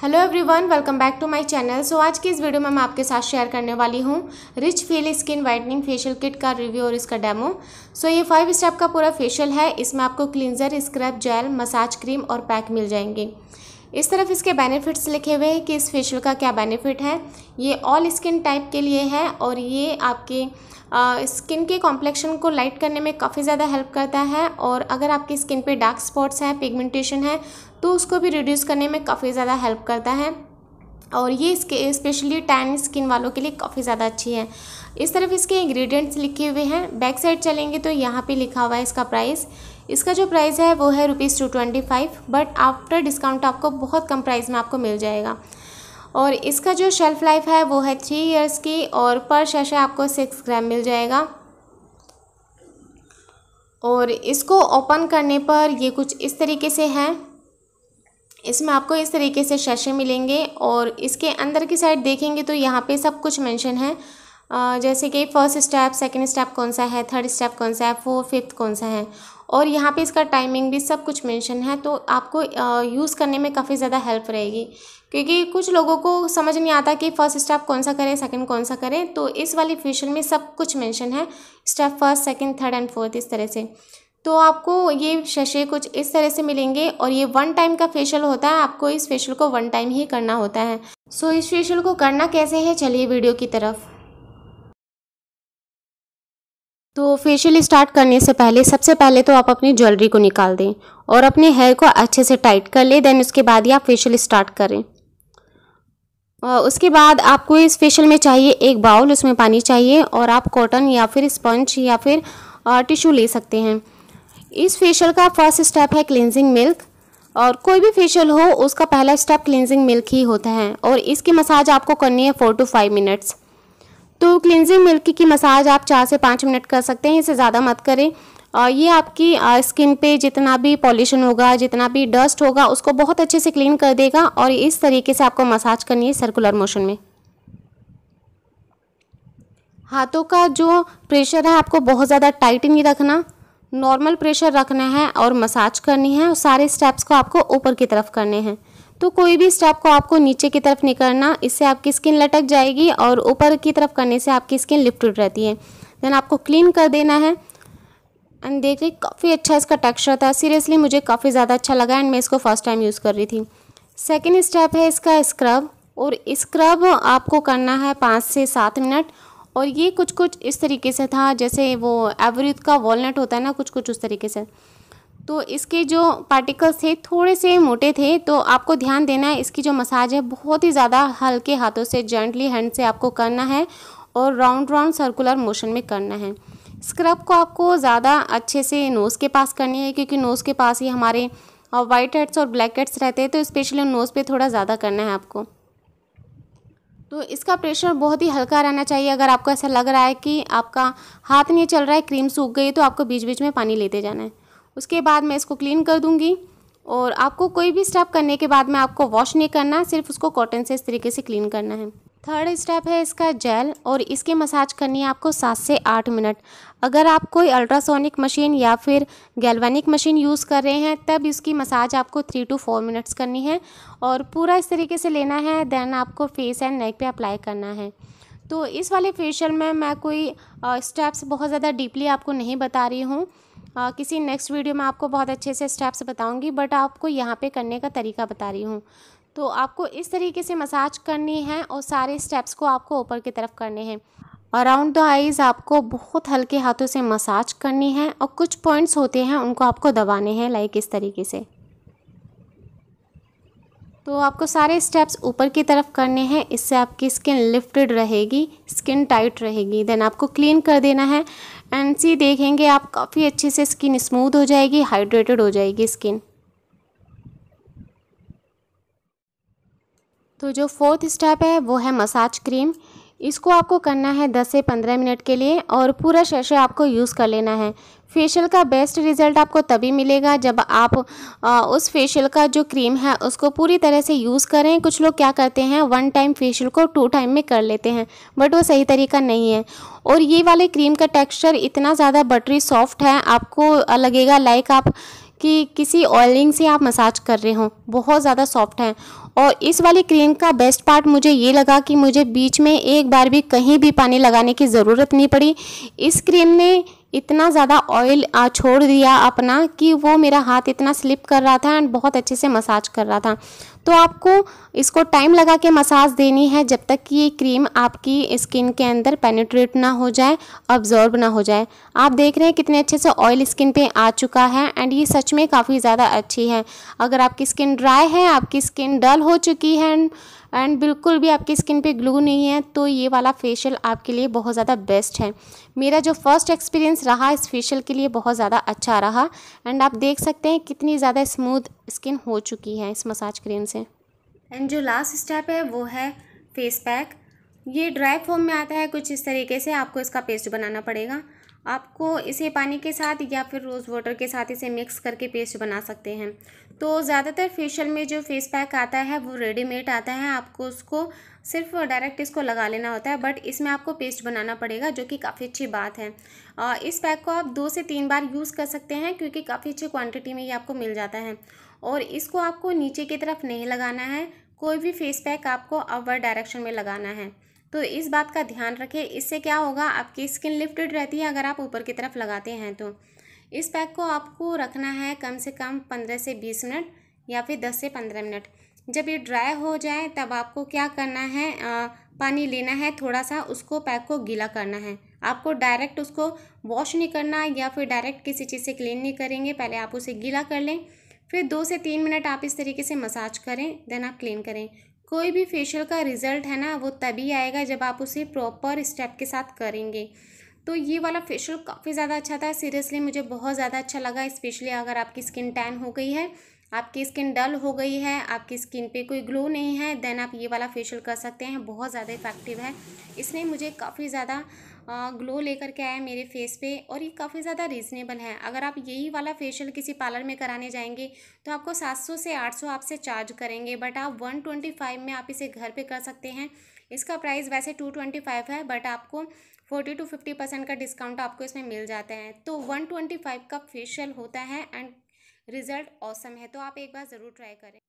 hello everyone welcome back to my channel so आज के इस वीडियो में मैं आपके साथ शेयर करने वाली हूँ rich feel skin whitening facial kit का रिव्यू और इसका डेमो सो so, ये फाइव स्टेप का पूरा फेशियल है इसमें आपको cleanser scrub gel massage cream और पैक मिल जाएंगे इस तरफ इसके बेनिफिट्स लिखे हुए हैं कि इस फेशियल का क्या बेनिफिट है ये ऑल स्किन टाइप के लिए है और ये आपके स्किन के कॉम्प्लेक्शन को लाइट करने में काफ़ी ज़्यादा हेल्प करता है और अगर आपकी स्किन पे डार्क स्पॉट्स हैं पिगमेंटेशन है तो उसको भी रिड्यूस करने में काफ़ी ज़्यादा हेल्प करता है और ये इसके स्पेशली टैन स्किन वालों के लिए काफ़ी ज़्यादा अच्छी है इस तरफ इसके इंग्रेडिएंट्स लिखे हुए हैं बैक साइड चलेंगे तो यहाँ पे लिखा हुआ है इसका प्राइस इसका जो प्राइस है वो है rupees two twenty five but after discount आपको बहुत कम प्राइस में आपको मिल जाएगा और इसका जो शेल्फ़ लाइफ है वो है थ्री इयर्स की और पर शशे आपको सिक्स ग्राम मिल जाएगा और इसको ओपन करने पर ये कुछ इस तरीके से है इसमें आपको इस तरीके से शशे मिलेंगे और इसके अंदर की साइड देखेंगे तो यहाँ पे सब कुछ मेंशन है जैसे कि फर्स्ट स्टेप सेकंड स्टेप कौन सा है थर्ड स्टेप कौन सा है फोर्थ फिफ्थ कौन सा है और यहाँ पे इसका टाइमिंग भी सब कुछ मेंशन है तो आपको यूज़ करने में काफ़ी ज़्यादा हेल्प रहेगी क्योंकि कुछ लोगों को समझ नहीं आता कि फ़र्स्ट स्टेप कौन सा करें सेकंड कौन सा करें तो इस वाली फेशियल में सब कुछ मेंशन है step first second third and fourth इस तरह से तो आपको ये शशे कुछ इस तरह से मिलेंगे और ये वन टाइम का फेशियल होता है आपको इस फेशियल को वन टाइम ही करना होता है सो so, इस फेशियल को करना कैसे है चलिए वीडियो की तरफ तो फेशियल स्टार्ट करने से पहले सबसे पहले तो आप अपनी ज्वेलरी को निकाल दें और अपने हेयर को अच्छे से टाइट कर लें देन उसके बाद ही आप फेशियल स्टार्ट करें उसके बाद आपको इस फेशियल में चाहिए एक बाउल उसमें पानी चाहिए और आप कॉटन या फिर स्पंज या फिर टिश्यू ले सकते हैं इस फेशियल का फर्स्ट स्टेप है क्लिनजिंग मिल्क और कोई भी फेशियल हो उसका पहला स्टेप क्लिनजिंग मिल्क ही होता है और इसकी मसाज आपको करनी है फोर टू फाइव मिनट्स तो क्लिनजिंग मिल्क की मसाज आप चार से पाँच मिनट कर सकते हैं इसे ज़्यादा मत करें और ये आपकी स्किन पे जितना भी पॉल्यूशन होगा जितना भी डस्ट होगा उसको बहुत अच्छे से क्लीन कर देगा और इस तरीके से आपको मसाज करनी है सर्कुलर मोशन में हाथों का जो प्रेशर है आपको बहुत ज़्यादा टाइट नहीं रखना नॉर्मल प्रेशर रखना है और मसाज करनी है और सारे स्टेप्स को आपको ऊपर की तरफ करने हैं तो कोई भी स्टेप को आपको नीचे की तरफ नहीं करना इससे आपकी स्किन लटक जाएगी और ऊपर की तरफ करने से आपकी स्किन लिफ्टेड रहती है देन आपको क्लीन कर देना है एंड देखिए काफ़ी अच्छा इसका टेक्सचर था सीरियसली मुझे काफ़ी ज़्यादा अच्छा लगा एंड मैं इसको फर्स्ट टाइम यूज़ कर रही थी सेकेंड स्टेप है इसका स्क्रब और स्क्रब आपको करना है पाँच से सात मिनट और ये कुछ कुछ इस तरीके से था जैसे वो एवरीथ का वॉलनट होता है ना कुछ कुछ उस तरीके से तो इसके जो पार्टिकल्स थे थोड़े से मोटे थे तो आपको ध्यान देना है इसकी जो मसाज है बहुत ही ज़्यादा हल्के हाथों से जेंटली हैंड से आपको करना है और राउंड राउंड सर्कुलर मोशन में करना है स्क्रब को आपको ज़्यादा अच्छे से नोज़ के पास करनी है क्योंकि नोज़ के पास ही हमारे वाइट हेड्स और ब्लैक हेड्स रहते हैं तो स्पेशली नोज़ पे थोड़ा ज़्यादा करना है आपको तो इसका प्रेशर बहुत ही हल्का रहना चाहिए अगर आपको ऐसा लग रहा है कि आपका हाथ नहीं चल रहा है क्रीम सूख गई तो आपको बीच बीच में पानी लेते जाना है उसके बाद मैं इसको क्लीन कर दूँगी और आपको कोई भी स्टेप करने के बाद में आपको वॉश नहीं करना सिर्फ उसको कॉटन से इस तरीके से क्लीन करना है थर्ड स्टेप है इसका जेल और इसके मसाज करनी है आपको सात से आठ मिनट अगर आप कोई अल्ट्रासोनिक मशीन या फिर गैल्वेनिक मशीन यूज़ कर रहे हैं तब इसकी मसाज आपको थ्री टू फोर मिनट्स करनी है और पूरा इस तरीके से लेना है देन आपको फेस एंड नेक पे अप्लाई करना है तो इस वाले फेशियल में मैं कोई स्टेप्स बहुत ज़्यादा डीपली आपको नहीं बता रही हूँ आ, किसी नेक्स्ट वीडियो में आपको बहुत अच्छे से स्टेप्स बताऊंगी बट आपको यहाँ पे करने का तरीका बता रही हूँ तो आपको इस तरीके से मसाज करनी है और सारे स्टेप्स को आपको ऊपर की तरफ करने हैं अराउंड द आइज़ आपको बहुत हल्के हाथों से मसाज करनी है और कुछ पॉइंट्स होते हैं उनको आपको दबाने हैं लाइक इस तरीके से तो आपको सारे स्टेप्स ऊपर की तरफ करने हैं इससे आपकी स्किन लिफ्टेड रहेगी स्किन टाइट रहेगी देन आपको क्लीन कर देना है एंड सी देखेंगे आप काफ़ी अच्छे से स्किन स्मूथ हो जाएगी हाइड्रेटेड हो जाएगी स्किन तो जो फोर्थ स्टेप है वो है मसाज क्रीम इसको आपको करना है 10 से 15 मिनट के लिए और पूरा शेषे आपको यूज़ कर लेना है फेशियल का बेस्ट रिज़ल्ट आपको तभी मिलेगा जब आप आ, उस फेशियल का जो क्रीम है उसको पूरी तरह से यूज़ करें कुछ लोग क्या करते हैं वन टाइम फेशियल को टू टाइम में कर लेते हैं बट वो सही तरीका नहीं है और ये वाले क्रीम का टेक्सचर इतना ज़्यादा बटरी सॉफ्ट है आपको लगेगा लाइक आप कि किसी ऑयलिंग से आप मसाज कर रहे हो बहुत ज़्यादा सॉफ्ट है और इस वाली क्रीम का बेस्ट पार्ट मुझे ये लगा कि मुझे बीच में एक बार भी कहीं भी पानी लगाने की ज़रूरत नहीं पड़ी इस क्रीम ने इतना ज़्यादा ऑयल छोड़ दिया अपना कि वो मेरा हाथ इतना स्लिप कर रहा था एंड बहुत अच्छे से मसाज कर रहा था तो आपको इसको टाइम लगा के मसाज देनी है जब तक कि ये क्रीम आपकी स्किन के अंदर पेनिट्रेट ना हो जाए ऑब्जॉर्ब ना हो जाए आप देख रहे हैं कितने अच्छे से ऑयल स्किन पे आ चुका है एंड ये सच में काफ़ी ज़्यादा अच्छी है अगर आपकी स्किन ड्राई है आपकी स्किन डल हो चुकी है एंड बिल्कुल भी आपकी स्किन पे ग्लू नहीं है तो ये वाला फेशियल आपके लिए बहुत ज़्यादा बेस्ट है मेरा जो फर्स्ट एक्सपीरियंस रहा इस फेशियल के लिए बहुत ज़्यादा अच्छा रहा एंड आप देख सकते हैं कितनी ज़्यादा स्मूथ स्किन हो चुकी है इस मसाज क्रीम से एंड जो लास्ट स्टेप है वो है फेस पैक ये ड्राई फॉर्म में आता है कुछ इस तरीके से आपको इसका पेस्ट बनाना पड़ेगा आपको इसे पानी के साथ या फिर रोज़ वाटर के साथ इसे मिक्स करके पेस्ट बना सकते हैं तो ज़्यादातर फेशियल में जो फेस पैक आता है वो रेडीमेड आता है आपको उसको सिर्फ डायरेक्ट इसको लगा लेना होता है बट इसमें आपको पेस्ट बनाना पड़ेगा जो कि काफ़ी अच्छी बात है इस पैक को आप दो से तीन बार यूज़ कर सकते हैं क्योंकि काफ़ी अच्छी क्वान्टिटी में ये आपको मिल जाता है और इसको आपको नीचे की तरफ नहीं लगाना है कोई भी फेस पैक आपको अवर डायरेक्शन में लगाना है तो इस बात का ध्यान रखें इससे क्या होगा आपकी स्किन लिफ्टेड रहती है अगर आप ऊपर की तरफ लगाते हैं तो इस पैक को आपको रखना है कम से कम पंद्रह से बीस मिनट या फिर दस से पंद्रह मिनट जब ये ड्राई हो जाए तब आपको क्या करना है आ, पानी लेना है थोड़ा सा उसको पैक को गीला करना है आपको डायरेक्ट उसको वॉश नहीं करना या फिर डायरेक्ट किसी चीज़ से क्लीन नहीं करेंगे पहले आप उसे गीला कर लें फिर दो से तीन मिनट आप इस तरीके से मसाज करें देन आप क्लीन करें कोई भी फेशियल का रिज़ल्ट है ना वो तभी आएगा जब आप उसे प्रॉपर स्टेप के साथ करेंगे तो ये वाला फेशियल काफ़ी ज़्यादा अच्छा था सीरियसली मुझे बहुत ज़्यादा अच्छा लगा स्पेशली अगर आपकी स्किन टैन हो गई है आपकी स्किन डल हो गई है आपकी स्किन पे कोई ग्लो नहीं है देन आप ये वाला फेशियल कर सकते हैं बहुत ज़्यादा इफ़ेक्टिव है इसने मुझे काफ़ी ज़्यादा ग्लो लेकर के आया मेरे फेस पे और ये काफ़ी ज़्यादा रीज़नेबल है अगर आप यही वाला फेशियल किसी पार्लर में कराने जाएंगे तो आपको 700 से 800 आपसे चार्ज करेंगे बट आप 125 में आप इसे घर पे कर सकते हैं इसका प्राइस वैसे 225 है बट आपको 40 टू 50 परसेंट का डिस्काउंट आपको इसमें मिल जाता है तो 125 का फेशियल होता है एंड रिज़ल्ट औसम है तो आप एक बार ज़रूर ट्राई करें